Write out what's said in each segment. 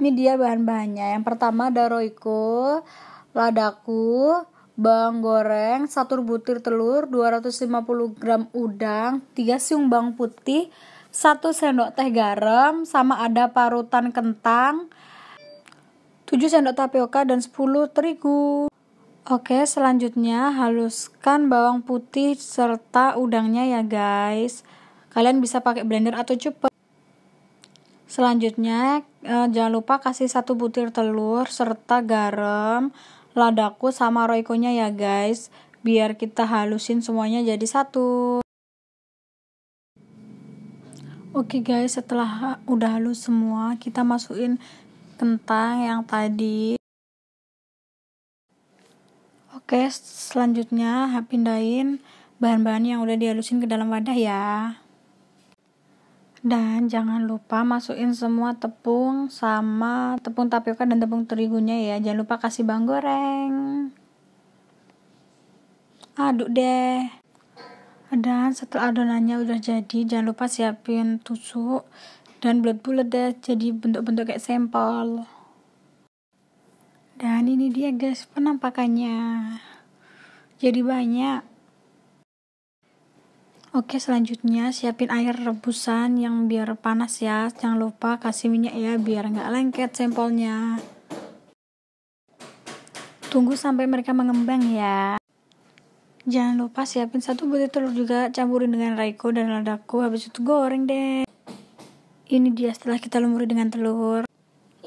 ini dia bahan-bahannya yang pertama ada roiko ladaku bawang goreng, satu butir telur, 250 gram udang, 3 siung bawang putih, satu sendok teh garam, sama ada parutan kentang, 7 sendok tapioka dan 10 terigu. Oke, selanjutnya haluskan bawang putih serta udangnya ya guys. Kalian bisa pakai blender atau chopper. Selanjutnya, eh, jangan lupa kasih satu butir telur serta garam, ladaku sama roikonya ya guys, biar kita halusin semuanya jadi satu. Oke okay guys, setelah udah halus semua, kita masukin kentang yang tadi. Oke, okay, selanjutnya pindahin bahan-bahan yang udah dihalusin ke dalam wadah ya. Dan jangan lupa masukin semua tepung sama tepung tapioka dan tepung terigunya ya. Jangan lupa kasih bang goreng. Aduk deh. Dan setelah adonannya udah jadi, jangan lupa siapin tusuk dan bulat-bulat deh jadi bentuk-bentuk kayak sampel. Dan ini dia guys penampakannya. Jadi banyak. Oke, selanjutnya siapin air rebusan yang biar panas ya. Jangan lupa kasih minyak ya biar nggak lengket sampelnya. Tunggu sampai mereka mengembang ya. Jangan lupa siapin satu butir telur juga, campurin dengan raiko dan ladaku, habis itu goreng deh. Ini dia setelah kita lumuri dengan telur.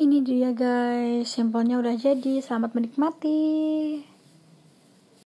Ini dia guys, sampelnya udah jadi. Selamat menikmati.